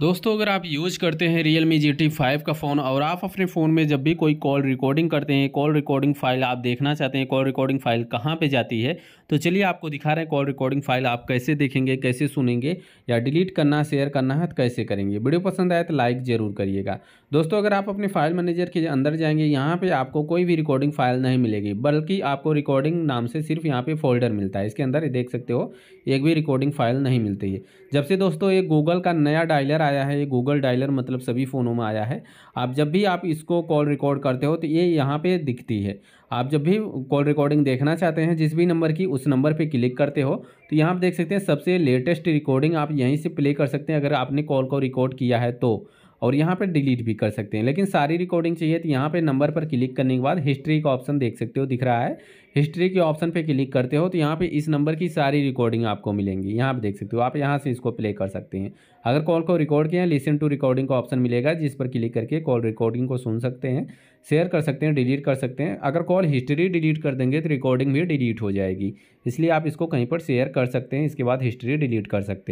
दोस्तों अगर आप यूज करते हैं Realme G T five का फ़ोन और आप अपने फ़ोन में जब भी कोई कॉल रिकॉर्डिंग करते हैं कॉल रिकॉर्डिंग फाइल आप देखना चाहते हैं कॉल रिकॉर्डिंग फाइल कहाँ पे जाती है तो चलिए आपको दिखा रहे हैं कॉल रिकॉर्डिंग फाइल आप कैसे देखेंगे कैसे सुनेंगे या डिलीट करना शेयर करना है तो कैसे करेंगे वीडियो पसंद आए तो लाइक ज़रूर करिएगा दोस्तों अगर आप अपने फाइल मैनेजर के अंदर जाएंगे यहाँ पर आपको कोई भी रिकॉर्डिंग फाइल नहीं मिलेगी बल्कि आपको रिकॉर्डिंग नाम से सिर्फ यहाँ पर फोल्डर मिलता है इसके अंदर देख सकते हो एक भी रिकॉर्डिंग फाइल नहीं मिलती है जब से दोस्तों ये गूगल का नया डायलर डायलर आया है ये गूगल डायलर मतलब सभी फ़ोनों में आया है आप जब भी आप इसको कॉल रिकॉर्ड करते हो तो ये यहाँ पे दिखती है आप जब भी कॉल रिकॉर्डिंग देखना चाहते हैं जिस भी नंबर की उस नंबर पे क्लिक करते हो तो यहाँ आप देख सकते हैं सबसे लेटेस्ट रिकॉर्डिंग आप यहीं से प्ले कर सकते हैं अगर आपने कॉल को रिकॉर्ड किया है तो और यहाँ पर डिलीट भी कर सकते हैं लेकिन सारी रिकॉर्डिंग चाहिए तो यहाँ पर नंबर पर क्लिक करने के बाद हिस्ट्री का ऑप्शन देख सकते हो दिख रहा है हिस्ट्री के ऑप्शन पे क्लिक करते हो तो यहाँ पे इस नंबर की सारी रिकॉर्डिंग आपको मिलेंगी यहाँ पे देख सकते हो आप यहाँ से इसको प्ले कर सकते हैं अगर कॉल को रिकॉर्ड किया लिसन टू रिकॉर्डिंग का ऑप्शन मिलेगा जिस पर क्लिक करके कॉल रिकॉर्डिंग को सुन सकते हैं शेयर कर सकते हैं डिलीट कर सकते हैं अगर कॉल हिस्ट्री डिलीट कर देंगे तो रिकॉर्डिंग भी डिलीट हो जाएगी इसलिए आप इसको कहीं पर शेयर कर सकते हैं इसके बाद हिस्ट्री डिलीट कर सकते हैं